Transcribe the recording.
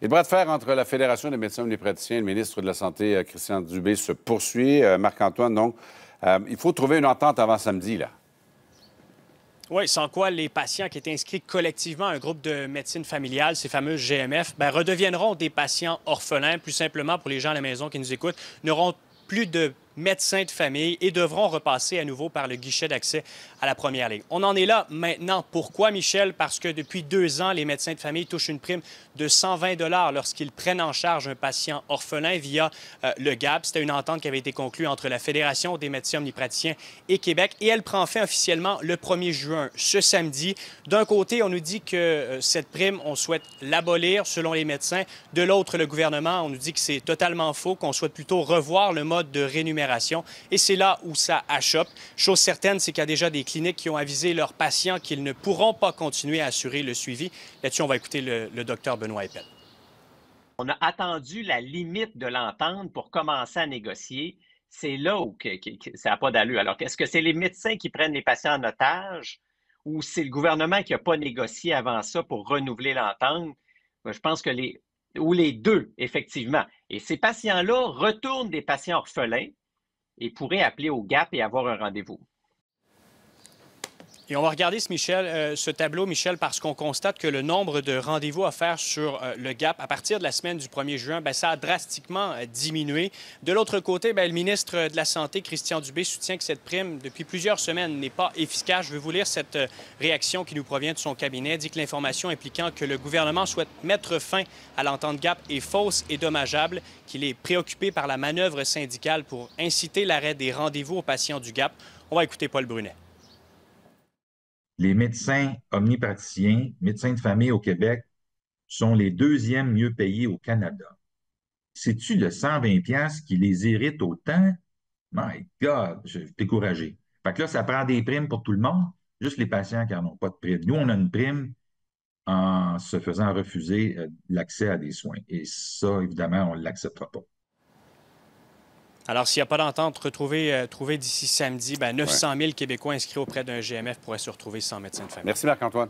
Et le bras de fer entre la Fédération des médecins et des praticiens et le ministre de la Santé, euh, Christian Dubé, se poursuit. Euh, Marc-Antoine, donc, euh, il faut trouver une entente avant samedi, là. Oui, sans quoi les patients qui étaient inscrits collectivement à un groupe de médecine familiale, ces fameux GMF, ben, redeviendront des patients orphelins. Plus simplement, pour les gens à la maison qui nous écoutent, n'auront plus de médecins de famille et devront repasser à nouveau par le guichet d'accès à la première ligne. On en est là maintenant. Pourquoi, Michel? Parce que depuis deux ans, les médecins de famille touchent une prime de 120 lorsqu'ils prennent en charge un patient orphelin via euh, le GAP. C'était une entente qui avait été conclue entre la Fédération des médecins omnipraticiens et Québec et elle prend fin officiellement le 1er juin, ce samedi. D'un côté, on nous dit que euh, cette prime, on souhaite l'abolir selon les médecins. De l'autre, le gouvernement, on nous dit que c'est totalement faux, qu'on souhaite plutôt revoir le mode de rémunération et c'est là où ça achoppe. Chose certaine, c'est qu'il y a déjà des cliniques qui ont avisé leurs patients qu'ils ne pourront pas continuer à assurer le suivi. Là-dessus, on va écouter le, docteur Benoît Eppel. On a attendu la limite de l'entente pour commencer à négocier. C'est là où que, ça n'a pas d'allure. Alors, est-ce que c'est les médecins qui prennent les patients en otage ou c'est le gouvernement qui n'a pas négocié avant ça pour renouveler l'entente? Ben, je pense que les, ou les deux, effectivement. Et ces patients-là retournent des patients orphelins et pourrait appeler au GAP et avoir un rendez-vous. Et on va regarder euh, ce, tableau, Michel, parce qu'on constate que le nombre de rendez-vous à faire sur euh, le GAP à partir de la semaine du 1er juin, ben, ça a drastiquement euh, diminué. De l'autre côté, ben, le ministre de la Santé, Christian Dubé, soutient que cette prime, depuis plusieurs semaines, n'est pas efficace. Je vais vous lire cette réaction qui nous provient de son cabinet. Il dit que l'information impliquant que le gouvernement souhaite mettre fin à l'entente GAP est fausse et dommageable, qu'il est préoccupé par la manœuvre syndicale pour inciter l'arrêt des rendez-vous aux patients du GAP. On va écouter Paul Brunet les médecins omnipraticiens, médecins de famille au Québec, sont les deuxièmes mieux payés au Canada. C'est-tu le 120$ qui les irrite autant? My God, je suis découragé. Fait que là, ça prend des primes pour tout le monde, juste les patients qui n'en ont pas de prime. Nous, on a une prime en se faisant refuser euh, l'accès à des soins. Et ça, évidemment, on ne l'acceptera pas. Alors, s'il n'y a pas d'entente retrouvée euh, d'ici samedi, 900 ben, 000 Québécois inscrits auprès d'un GMF pourraient se retrouver sans médecin de famille. Merci, Marc-Antoine.